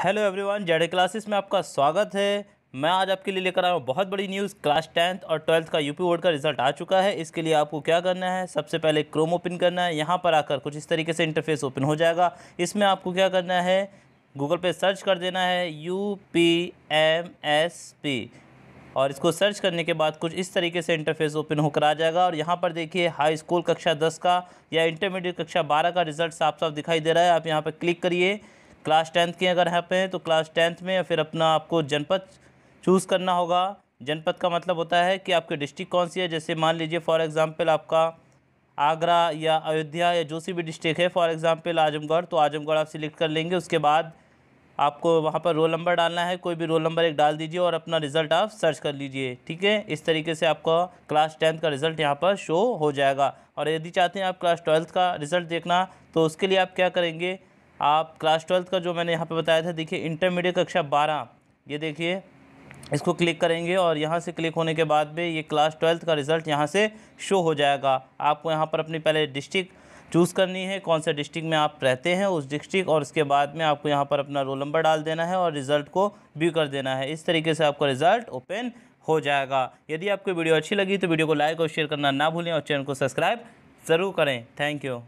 hello everyone Z classes में आपका स्वागत है मैं आज आपके लिए लेकर आया हूँ बहुत बड़ी न्यूज़ क्लास टेंथ और ट्वेल्थ का यूपी बोर्ड का रिजल्ट आ चुका है इसके लिए आपको क्या करना है सबसे पहले क्रोम ओपन करना है यहाँ पर आकर कुछ इस तरीके से इंटरफेस ओपन हो जाएगा इसमें आपको क्या करना है गूगल पे सर्च कर देना है U P M S P और इसको सर्च करने के बाद कुछ इस तरीके से इंटरफेस ओपन होकर आ जाएगा और यहाँ पर देखिए हाई स्कूल कक्षा दस का या इंटरमीडिएट कक्षा बारह का रिजल्ट साफ साफ दिखाई दे रहा है आप यहाँ पर क्लिक करिए क्लास टेंथ के अगर यहाँ पे तो क्लास टेंथ में फिर अपना आपको जनपद चूज़ करना होगा जनपद का मतलब होता है कि आपकी डिस्ट्रिक्ट कौन सी है जैसे मान लीजिए फॉर एग्ज़ाम्पल आपका आगरा या अयोध्या या जो सी भी डिस्ट्रिक्ट है फॉर एग्ज़ाम्पल आजमगढ़ तो आजमगढ़ आप सिलेक्ट कर लेंगे उसके बाद आपको वहाँ पर रोल नंबर डालना है कोई भी रोल नंबर एक डाल दीजिए और अपना रिज़ल्ट आप सर्च कर लीजिए ठीक है इस तरीके से आपका क्लास टेंथ का रिज़ल्ट यहाँ पर शो हो जाएगा और यदि चाहते हैं आप क्लास ट्वेल्थ का रिज़ल्ट देखना तो उसके लिए आप क्या करेंगे आप क्लास ट्वेल्थ का जो मैंने यहाँ पे बताया था देखिए इंटरमीडिएट कक्षा बारह ये देखिए इसको क्लिक करेंगे और यहाँ से क्लिक होने के बाद भी ये क्लास ट्वेल्थ का रिज़ल्ट यहाँ से शो हो जाएगा आपको यहाँ पर अपनी पहले डिस्ट्रिक्ट चूज़ करनी है कौन से डिस्ट्रिक्ट में आप रहते हैं उस डिस्ट्रिक्ट और उसके बाद में आपको यहाँ पर अपना रोल नंबर डाल देना है और रिज़ल्ट को व्यू कर देना है इस तरीके से आपका रिज़ल्ट ओपन हो जाएगा यदि आपको वीडियो अच्छी लगी तो वीडियो को लाइक और शेयर करना ना भूलें और चैनल को सब्सक्राइब ज़रूर करें थैंक यू